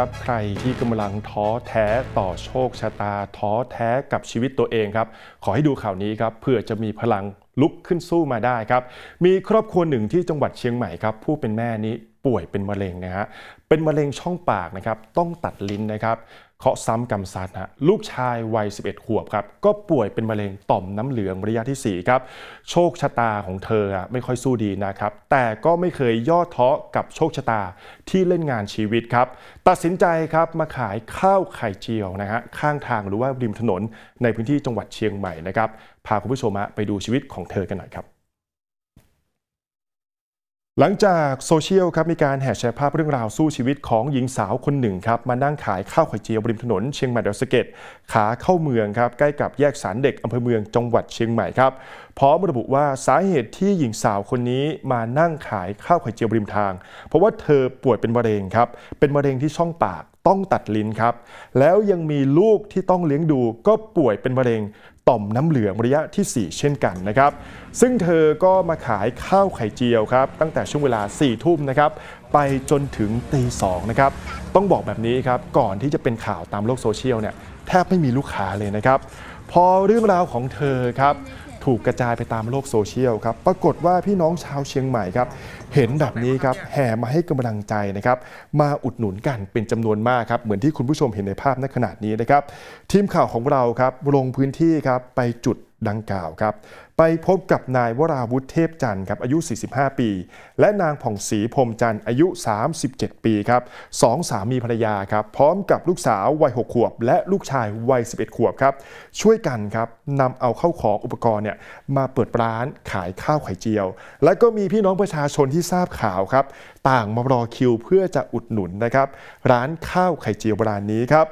ครับใครที่กำลังท้อแท้ต่อโชคชะตาท้อแท้กับชีวิตตัวเองครับ ขอให้ดูข่าวนี้ครับ เพื่อจะมีพลังลุกขึ้นสู้มาได้ครับ มีครอบครัวหนึ่งที่จังหวัดเชียงใหม่ครับ ผู้เป็นแม่นี้ป่วยเป็นมะเร็งนะฮะเป็นมะเร็งช่องปากนะครับต้องตัดลิ้นนะครับเคาะซ้ำกรรมซั์ฮะลูกชายวัย 11ขวบครับก็ป่วยเป็นมะเร็งต่อมน้ำเหลืองระยะที่4ครับโชคชะตาของเธอไม่ค่อยสู้ดีนะครับแต่ก็ไม่เคยย่อท้อกับโชคชะตาที่เล่นงานชีวิตครับ ตัดสินใจครับมาขายข้าวไข่เจียวนะฮะข้างทางหรือว่าริมถนนในพื้นที่จังหวัดเชียงใหม่นะครับพาคุณผู้ชมไปดูชีวิตของเธอกันหน่อยครับหลังจากโซเชียลครับมีการแห่แชร์ภาพเรื่องราวสู้ชีวิตของหญิงสาวคนหนึ่งครับมานั่งขายข้าวไข่เจียวริมถนนเชียงใหม่ดอสเกตขาเข้าเมืองครับใกล้กับแยกสารเด็กอำเภอเมืองจังหวัดเชียงใหม่ครับพร้อมระบุว่าสาเหตุที่หญิงสาวคนนี้มานั่งขายข้าวไข่เจียวริมทาง เพราะว่าเธอป่วยเป็นมะเร็งครับเป็นมะเร็งที่ช่องปากต้องตัดลิ้นครับแล้วยังมีลูกที่ต้องเลี้ยงดู ก็ป่วยเป็นมะเร็งต่อมน้ำเหลืองระยะที่ 4 เช่นกันนะครับ ซึ่งเธอก็มาขายข้าวไข่เจียวครับตั้งแต่ช่วงเวลา 4 ทุ่มนะครับไปจนถึงตีสองนะครับต้องบอกแบบนี้ครับ ก่อนที่จะเป็นข่าวตามโลกโซเชียลเนี่ยแทบไม่มีลูกค้าเลยนะครับ พอเรื่องราวของเธอครับถูกกระจายไปตามโลกโซเชียลครับปรากฏว่าพี่น้องชาวเชียงใหม่ครับเห็นแบบนี้ครับแห่มาให้กำลังใจนะครับมาอุดหนุนกันเป็นจำนวนมากครับเหมือนที่คุณผู้ชมเห็นในภาพนขณะนี้นะครับทีมข่าวของเราครับลงพื้นที่ครับไปจุดดังกล่าวครับไปพบกับนายวราวุฒิเทพจันทร์ครับอายุ 45 ปี และนางผ่องศรีพรมจันทร์อายุ 37 ปีครับสองสามีภรรยาครับพร้อมกับลูกสาววัย 6 ขวบ และลูกชายวัย 11 ขวบครับช่วยกันครับนำเอาเข้าของอุปกรณ์เนี่ยมาเปิดร้านขายข้าวไข่เจียว และก็มีพี่น้องประชาชนที่ที่ทราบข่าวครับต่างมารอคิว เพื่อจะอุดหนุนนะครับร้านข้าวไข่เจียวร้านนี้ครับ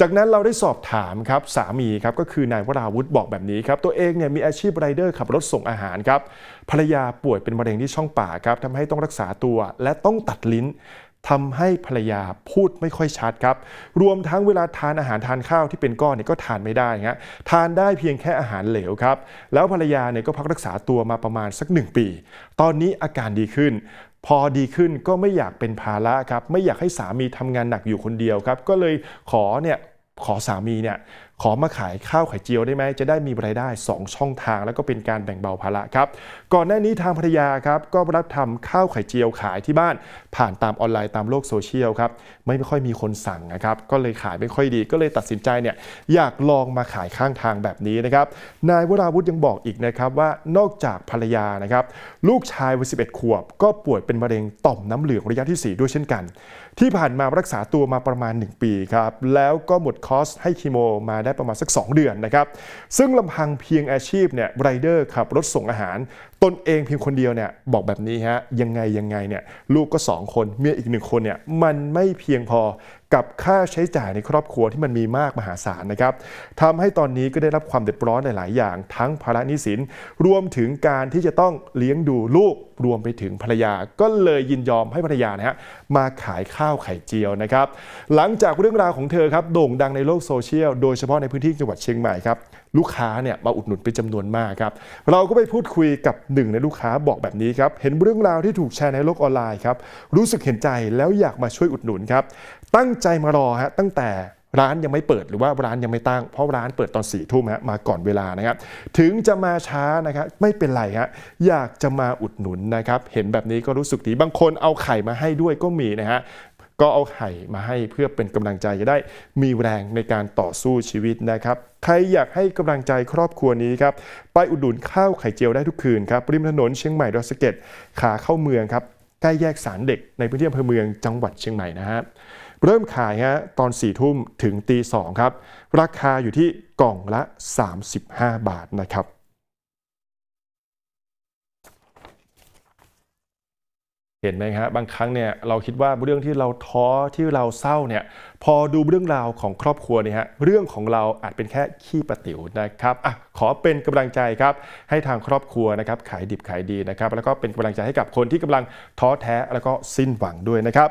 จากนั้นเราได้สอบถามครับสามีครับก็คือนายวราวุฒิบอกแบบนี้ครับตัวเองเนี่ยมีอาชีพไรเดอร์ขับรถส่งอาหารครับภรรยาป่วยเป็นมะเร็งที่ช่องปากครับทำให้ต้องรักษาตัวและต้องตัดลิ้นทำให้ภรรยาพูดไม่ค่อยชัดครับ รวมทั้งเวลาทานอาหารทานข้าวที่เป็นก้อนเนี่ยก็ทานไม่ได้ฮะทานได้เพียงแค่อาหารเหลวครับ แล้วภรรยาเนี่ยก็พักรักษาตัวมาประมาณสัก 1 ปี ตอนนี้อาการดีขึ้น พอดีขึ้นก็ไม่อยากเป็นภาระครับ ไม่อยากให้สามีทำงานหนักอยู่คนเดียวครับ ก็เลยขอเนี่ย ขอสามีเนี่ยขอมาขายข้าวไข่เจียวได้ไหม จะได้มีรายได้ 2 ช่องทาง แล้วก็เป็นการแบ่งเบาภาระครับก่อนหน้านี้ทางภรรยาครับก็รับทำข้าวไข่เจียวขายที่บ้านผ่านตามออนไลน์ตามโลกโซเชียลครับไม่ค่อยมีคนสั่งนะครับก็เลยขายไม่ค่อยดี ก็เลยตัดสินใจเนี่ยอยากลองมาขายข้างทางแบบนี้นะครับนายวราวุธยังบอกอีกนะครับว่านอกจากภรรยานะครับลูกชาย วัยสิขวบ ก็ป่วยเป็นมะเร็งต่อมน้ำเหลืองระยะที่ 4 ด้วยเช่นกัน ที่ผ่านมารักษาตัวมาประมาณ 1 ปีครับแล้วก็หมดคอสให้คีโม มาได้ได้ประมาณสัก 2 เดือนนะครับ ซึ่งลำพังเพียงอาชีพเนี่ยไรเดอร์ขับรถส่งอาหาร ตนเองเพียงคนเดียวเนี่ยบอกแบบนี้ฮะยังไงยังไงเนี่ยลูกก็ 2 คน เมียอีกหนึ่งคนเนี่ยมันไม่เพียงพอกับค่าใช้จ่ายในครอบครัวที่มันมีมากมหาศาลนะครับทำให้ตอนนี้ก็ได้รับความเดือดร้อนหลาย ๆ อย่างทั้งภาระหนี้สินรวมถึงการที่จะต้องเลี้ยงดูลูกรวมไปถึงภรรยา ก็เลยยินยอมให้ภรรยานะฮะมาขายข้าวไข่เจียวนะครับ หลังจากเรื่องราวของเธอครับโด่งดังในโลกโซเชียล โดยเฉพาะในพื้นที่จังหวัดเชียงใหม่ครับ ลูกค้าเนี่ยมาอุดหนุนเป็นจำนวนมากครับ เราก็ไปพูดคุยกับหนึ่งในลูกค้าบอกแบบนี้ครับ เห็นเรื่องราวที่ถูกแชร์ในโลกออนไลน์ครับ รู้สึกเห็นใจแล้วอยากมาช่วยอุดหนุนครับ ตั้งใจมารอฮะตั้งแต่ร้านยังไม่เปิดหรือว่าร้านยังไม่ตั้งเพราะร้านเปิดตอน4ี่ทุ่มฮะมาก่อนเวลานะครับถึงจะมาช้านะครับไม่เป็นไรฮะอยากจะมาอุดหนุนนะครับ เห็นแบบนี้ก็รู้สึกดีบางคนเอาไข่มาให้ด้วยก็มีนะฮะก็เอาไข่มาให้เพื่อเป็นกำลังใจจะได้มีแรงในการต่อสู้ชีวิตนะครับใครอยากให้กำลังใจครอบครัวนี้ครับไปอุดหนุนข้าวไข่เจียวได้ทุกคืนครับริมถนนเชียงใหม่ดอยสะเก็ดขาเข้าเมืองครับใกล้แยกสารเด็กในพื้นที่อำเภอเมืองจังหวัดเชียงใหม่นะครับเริ่มขายฮะตอน4ทุ่มถึงตีสองครับ ราคาอยู่ที่กล่องละ 35 บาทนะครับ เห็นไหมครับบางครั้งเนี่ยเราคิดว่าเรื่องที่เราท้อที่เราเศร้าเนี่ย พอดูเรื่องราวของครอบครัวเนี่ยฮะเรื่องของเราอาจเป็นแค่ขี้ประติ๋วนะครับอ่ะขอเป็นกำลังใจครับให้ทางครอบครัวนะครับขายดิบขายดีนะครับ แล้วก็เป็นกำลังใจให้กับคนที่กำลังท้อแท้แล้วก็สิ้นหวังด้วยนะครับ